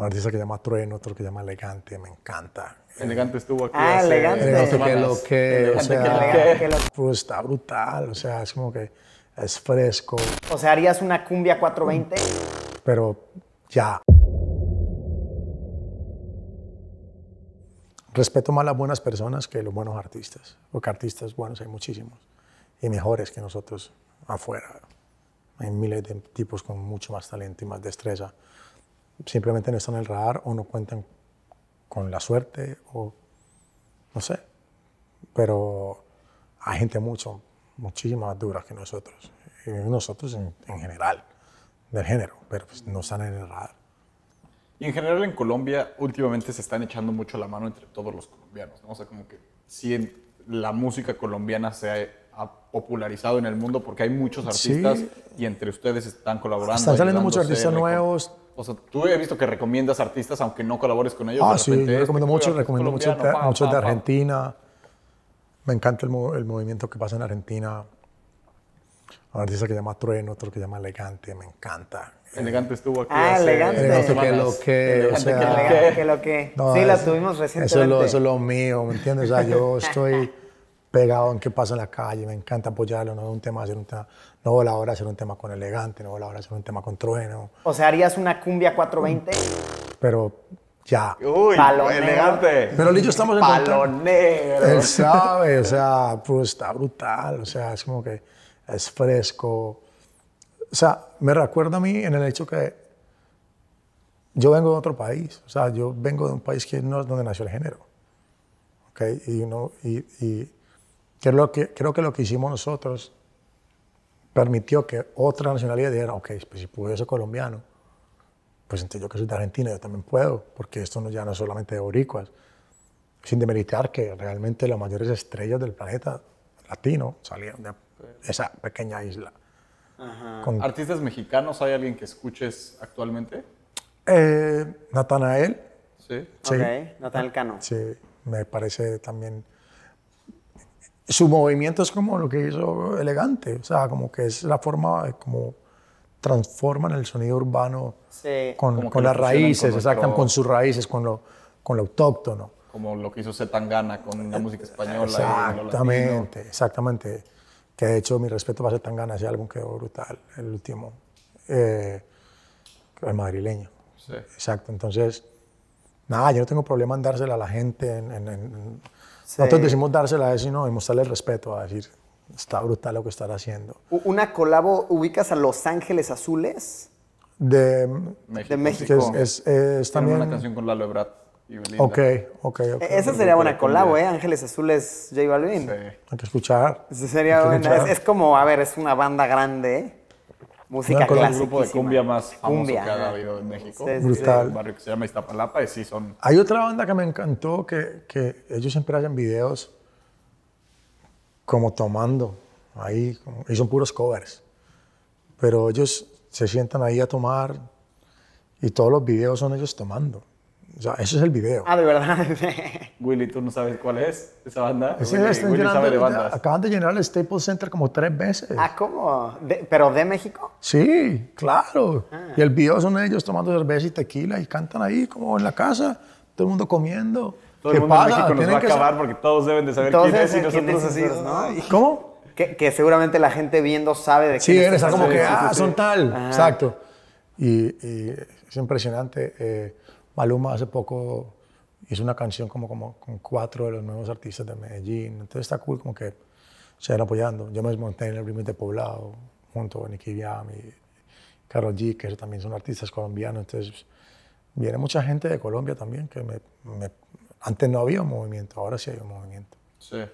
un artista que llama Trueno, otro que llama Elegante, me encanta. Elegante estuvo aquí. Ah, elegante. Eh, lo que, o sea, lo pues, está brutal, o sea, es como que es fresco. O sea, harías una cumbia 420. Pero ya. Respeto más las buenas personas que los buenos artistas, porque artistas buenos hay muchísimos y mejores que nosotros afuera. Hay miles de tipos con mucho más talento y más destreza simplemente no están en el radar o no cuentan con la suerte o no sé. Pero hay gente mucho, muchísima más dura que nosotros, eh, nosotros en, general, del género, pero pues, no están en el radar. Y en general en Colombia últimamente se están echando mucho la mano entre todos los colombianos, ¿no? O sea, como que si la música colombiana se ha popularizado en el mundo porque hay muchos artistas y entre ustedes están colaborando. Están saliendo muchos artistas nuevos. O sea, tú he visto que recomiendas artistas aunque no colabores con ellos. Ah, sí, yo recomiendo muchos, recomiendo mucho de, de Argentina. Me encanta el, el, movimiento que pasa en Argentina. Un artista que llama Trueno, otro que llama Elegante, me encanta. Elegante estuvo aquí. Ah, elegante. qué lo que. lo que. sí, la tuvimos recientemente. eso es, lo, mío, ¿me entiendes? O sea, yo estoy pegado en qué pasa en la calle, me encanta apoyarlo, no un tema, hacer un tema, no voladora, hacer un tema con elegante, no voladora, hacer un tema con trueno. O sea, harías una cumbia 420. Pero ya. Uy, elegante. Pero Lillo estamos en negro. Él sabe, o sea, pues está brutal, o sea, es como que es fresco. O sea, me recuerda a mí en el hecho que yo vengo de otro país, o sea, yo vengo de un país que no es donde nació el género. ¿ok? Y, uno, y, y lo que, creo que lo que hicimos nosotros permitió que otra nacionalidad dijera, ok, pues si puedo ser colombiano, pues entonces yo que soy de Argentina, yo también puedo, porque esto no, ya no es solamente de boricuas, sin demeritar que realmente las mayores estrellas del planeta latino salieron de esa pequeña isla. ¿Artistas mexicanos hay alguien que escuches actualmente? Eh, Natanael. Sí. sí. Natanael Cano. Sí, me parece también su movimiento es como lo que hizo Elegante, o sea, como que es la forma, como transforman el sonido urbano con, las raíces, exactamente con sus raíces, con lo, con lo autóctono. Como lo que hizo Gana con la música española. Exactamente, exactamente. Que de hecho, mi respeto para Zetangana, ese álbum quedó brutal, el último, eh, el madrileño. Sí. Exacto, entonces, nada, yo no tengo problema en dársela a la gente, en entonces Nosotros decimos dársela a no y mostrarle el respeto, a decir, está brutal lo que están haciendo. ¿Una colabo ubicas a Los Ángeles Azules? De México. De México. Que es, es, es una canción con Lalo Ebrard. Y Belinda. Ok, ok, ok. E, esa sería buena colabo, ¿eh? Ángeles Azules, J Balvin. Sí. Hay que escuchar. sería buena. es, como, a ver, es una banda grande, ¿eh? música el grupo de cumbia más famoso que ha habido en México. brutal. barrio que se llama Iztapalapa y sí son... Hay otra banda que me encantó que, que ellos siempre hacen videos como tomando ahí, y son puros covers. Pero ellos se sientan ahí a tomar y todos los videos son ellos tomando. O sea, ese es el video. Ah, de verdad. Willy, tú no sabes cuál es esa banda. Sí, Willy, Willy llenando, sabe de bandas. Acaban de llenar el Staples Center como tres veces. Ah, ¿cómo? ¿Pero de México? Sí, claro. Ah. Y el video son ellos tomando cerveza y tequila y cantan ahí como en la casa, todo el mundo comiendo. Todo el mundo pasa? en México va a acabar porque todos deben de saber quién es y nosotros así, ¿no? ¿Cómo? Que, seguramente la gente viendo sabe de qué Sí, este como que, ah, son tal. Exacto. Y, es impresionante. Eh, Maluma hace poco hizo una canción como, como con cuatro de los nuevos artistas de Medellín. Entonces está cool como que se van apoyando. Yo me desmonté en el primer de Poblado junto con Nicky Viam y Carol G, que también son artistas colombianos. Entonces viene mucha gente de Colombia también que antes no había un movimiento, ahora sí hay un movimiento. Sí.